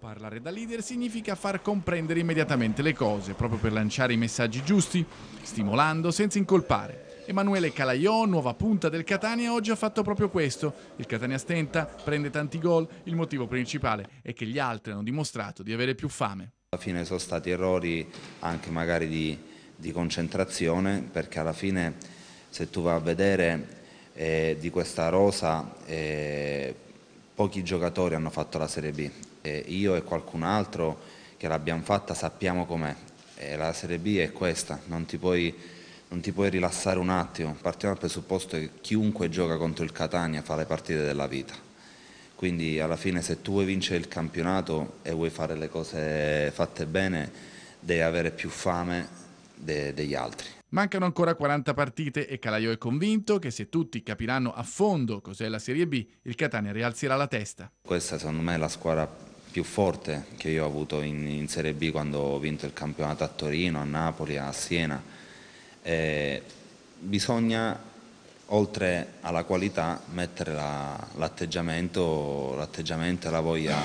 Parlare da leader significa far comprendere immediatamente le cose, proprio per lanciare i messaggi giusti, stimolando senza incolpare. Emanuele Calaiò, nuova punta del Catania, oggi ha fatto proprio questo. Il Catania stenta, prende tanti gol, il motivo principale è che gli altri hanno dimostrato di avere più fame. Alla fine sono stati errori anche magari di, di concentrazione, perché alla fine se tu vai a vedere eh, di questa rosa... Eh, pochi giocatori hanno fatto la Serie B, e io e qualcun altro che l'abbiamo fatta sappiamo com'è, la Serie B è questa, non ti, puoi, non ti puoi rilassare un attimo, partiamo dal presupposto che chiunque gioca contro il Catania fa le partite della vita, quindi alla fine se tu vuoi vincere il campionato e vuoi fare le cose fatte bene devi avere più fame de- degli altri. Mancano ancora 40 partite e Calaio è convinto che se tutti capiranno a fondo cos'è la Serie B, il Catania rialzerà la testa. Questa secondo me è la squadra più forte che io ho avuto in, in Serie B quando ho vinto il campionato a Torino, a Napoli, a Siena. Eh, bisogna, oltre alla qualità, mettere la, l'atteggiamento, l'atteggiamento e la voglia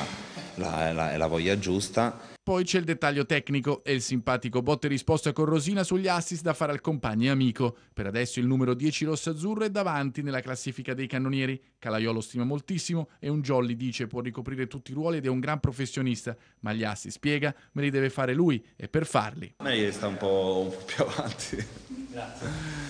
la, la, la voglia giusta. Poi c'è il dettaglio tecnico e il simpatico botte risposta con Rosina sugli assist da fare al compagno e amico. Per adesso il numero 10 rosso-azzurro è davanti nella classifica dei cannonieri. Calaiolo stima moltissimo e un jolly dice può ricoprire tutti i ruoli ed è un gran professionista, ma gli assist spiega me li deve fare lui e per farli. Meglio sta un po più avanti. Grazie.